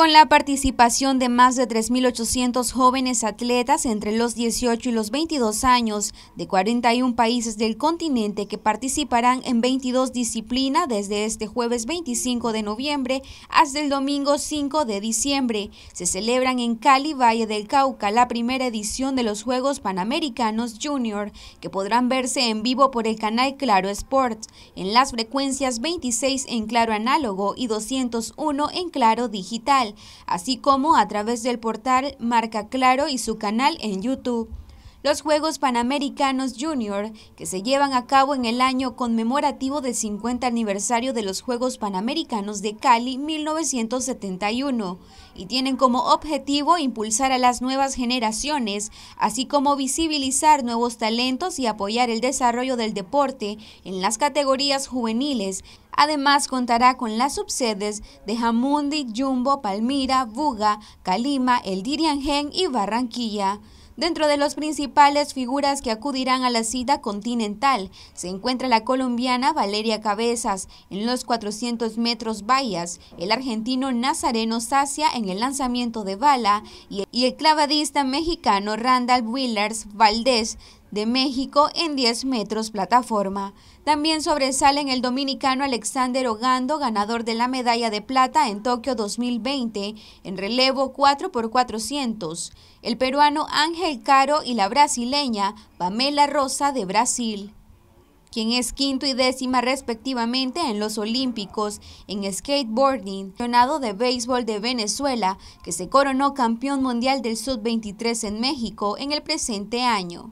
Con la participación de más de 3.800 jóvenes atletas entre los 18 y los 22 años de 41 países del continente que participarán en 22 disciplinas desde este jueves 25 de noviembre hasta el domingo 5 de diciembre, se celebran en Cali, Valle del Cauca, la primera edición de los Juegos Panamericanos Junior, que podrán verse en vivo por el canal Claro Sports, en las frecuencias 26 en Claro Análogo y 201 en Claro Digital así como a través del portal Marca Claro y su canal en YouTube. Los Juegos Panamericanos Junior, que se llevan a cabo en el año conmemorativo del 50 aniversario de los Juegos Panamericanos de Cali 1971, y tienen como objetivo impulsar a las nuevas generaciones, así como visibilizar nuevos talentos y apoyar el desarrollo del deporte en las categorías juveniles, Además, contará con las subsedes de Jamundi, Jumbo, Palmira, Buga, Calima, El Diriangén y Barranquilla. Dentro de las principales figuras que acudirán a la cita continental se encuentra la colombiana Valeria Cabezas en los 400 metros vallas, el argentino Nazareno Sacia en el lanzamiento de bala y el clavadista mexicano Randall Willers Valdés de México en 10 metros plataforma. También sobresalen el dominicano Alexander Ogando, ganador de la medalla de plata en Tokio 2020 en relevo 4x400, el peruano Ángel Caro y la brasileña Pamela Rosa de Brasil quien es quinto y décima respectivamente en los Olímpicos en skateboarding, campeonado de béisbol de Venezuela, que se coronó campeón mundial del sub 23 en México en el presente año.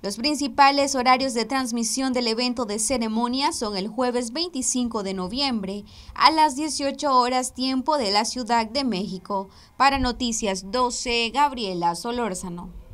Los principales horarios de transmisión del evento de ceremonia son el jueves 25 de noviembre a las 18 horas tiempo de la Ciudad de México. Para Noticias 12, Gabriela Solórzano.